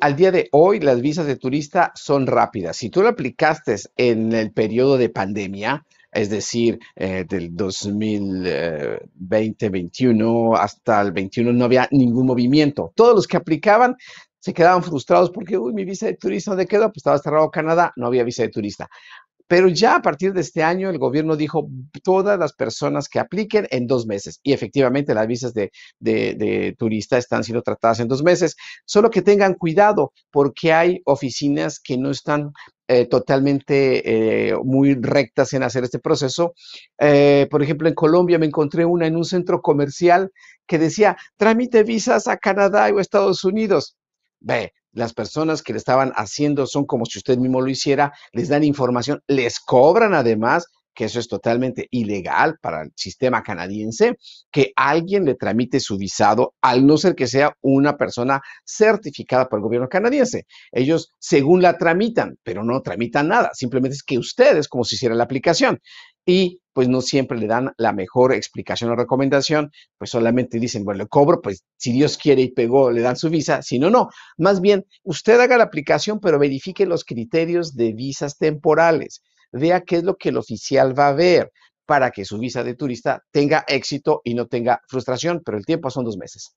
al día de hoy las visas de turista son rápidas. Si tú lo aplicaste en el periodo de pandemia, es decir, eh, del 2020-21 eh, hasta el 21 no había ningún movimiento. Todos los que aplicaban se quedaban frustrados porque, uy, mi visa de turista, ¿dónde quedó? Pues estaba cerrado Canadá, no había visa de turista. Pero ya a partir de este año el gobierno dijo todas las personas que apliquen en dos meses. Y efectivamente las visas de, de, turista están siendo tratadas en dos meses. Solo que tengan cuidado porque hay oficinas que no están eh, totalmente eh, muy rectas en hacer este proceso. Eh, por ejemplo, en Colombia me encontré una en un centro comercial que decía, trámite visas a Canadá o Estados Unidos. Ve, las personas que le estaban haciendo son como si usted mismo lo hiciera, les dan información, les cobran además, que eso es totalmente ilegal para el sistema canadiense, que alguien le tramite su visado, al no ser que sea una persona certificada por el gobierno canadiense. Ellos, según la tramitan, pero no tramitan nada, simplemente es que ustedes, como si hiciera la aplicación y pues no siempre le dan la mejor explicación o recomendación, pues solamente dicen, bueno, le cobro, pues si Dios quiere y pegó, le dan su visa, si no, no. Más bien, usted haga la aplicación, pero verifique los criterios de visas temporales. Vea qué es lo que el oficial va a ver para que su visa de turista tenga éxito y no tenga frustración, pero el tiempo son dos meses.